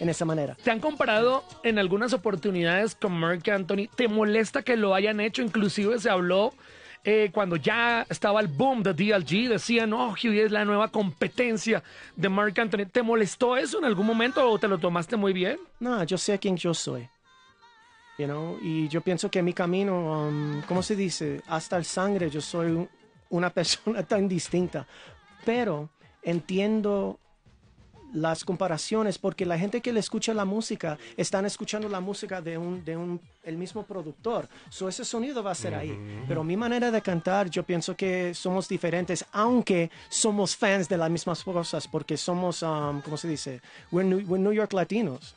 en esa manera. Te han comparado en algunas oportunidades con Mark Anthony. ¿Te molesta que lo hayan hecho? Inclusive se habló eh, cuando ya estaba el boom de DLG, decían, oh, Huey es la nueva competencia de Mark Anthony. ¿Te molestó eso en algún momento o te lo tomaste muy bien? No, yo sé quién yo soy. You know? Y yo pienso que mi camino, um, ¿cómo se dice? Hasta el sangre, yo soy una persona tan distinta. Pero entiendo las comparaciones, porque la gente que le escucha la música, están escuchando la música de un, de mismo productor. ese sonido va a ser ahí. Pero mi manera de cantar, yo pienso que somos diferentes, aunque somos fans de las mismas cosas, porque somos, um, ¿cómo se dice? we're New York latinos.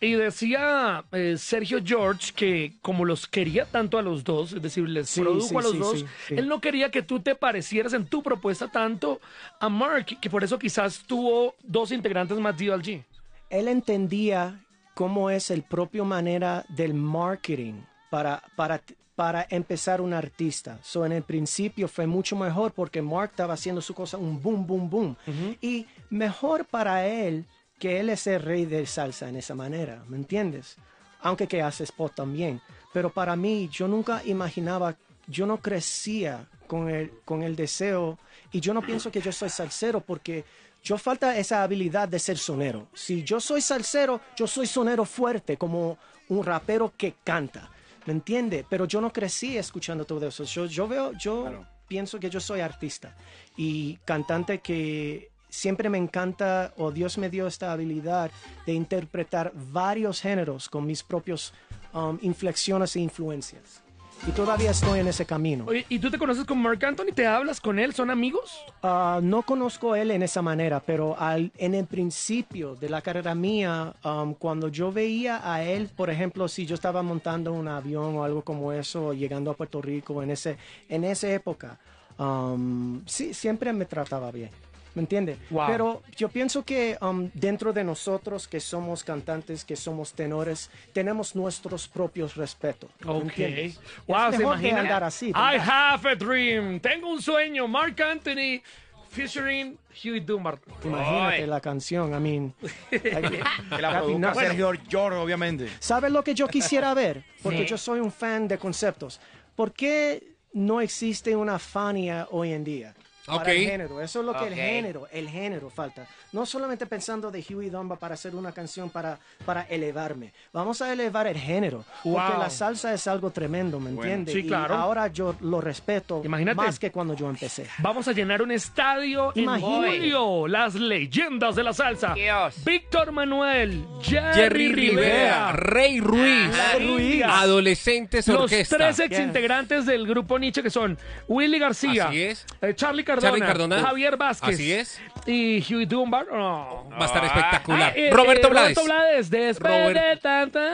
Y decía eh, Sergio George que como los quería tanto a los dos, es decir, les produjo a los dos, él no quería que tú te parecieras en tu propuesta tanto a Mark, que por eso quizás tuvo dos integrantes más DLG. Él entendía cómo es el propio manera del marketing para, empezar un artista. So, en el principio fue mucho mejor porque Mark estaba haciendo su cosa, un boom, boom, boom. Y mejor para él que él es el rey de salsa en esa manera, ¿me entiendes? Aunque que hace spot también. Pero para mí, yo nunca imaginaba, yo no crecía con el, con el deseo y yo no pienso que yo soy salsero porque yo falta esa habilidad de ser sonero. Si yo soy salsero, yo soy sonero fuerte, como un rapero que canta. ¿Me entiende? Pero yo no crecí escuchando todo eso. Yo, yo veo, yo pienso que yo soy artista y cantante que siempre me encanta o Dios me dio esta habilidad de interpretar varios géneros con mis propios um, inflexiones e influencias. Y todavía estoy en ese camino. ¿y tú te conoces con Mark Anthony? ¿Te hablas con él? ¿Son amigos? Ah, no conozco a él en esa manera, pero en el principio de la carrera mía, um, cuando yo veía a él, por ejemplo, si yo estaba montando un avión o algo como eso, llegando a Puerto Rico en, en esa época, um, sí, siempre me trataba bien. ¿me entiende? Pero yo pienso que um, dentro de nosotros que somos cantantes, que somos tenores, tenemos nuestros propios respetos. Ok. Wow, se Andar así, I have a dream. Tengo un sueño. Mark Anthony featuring Huey Dumart Imagínate la canción, A mí. que la produzca Sergio George, obviamente. ¿Sabes lo que yo quisiera ver? Porque yo soy un fan de conceptos. ¿Por qué no existe una Fania hoy en día? el género. Eso es lo que el género, el género falta. No solamente pensando de Huey Domba para hacer una canción para, para elevarme. Vamos a elevar el género. Porque la salsa es algo tremendo, ¿me entiendes? Sí, claro. Y ahora yo lo respeto más que cuando yo empecé. Vamos a llenar un estadio Imagínate. en Las leyendas de la salsa. Víctor Manuel, Jerry, Rivera, Rey Ruiz, Adolescentes ah, Ruiz. Adolescentes Los tres ex integrantes del grupo Nietzsche que son Willy García, eh, Charlie Charlie Cardona. Javier Vázquez. Así es. Y Huey Dunbar. Oh. Va a estar espectacular. Ah, eh, eh, Roberto Blades. Roberto Blades, después Robert...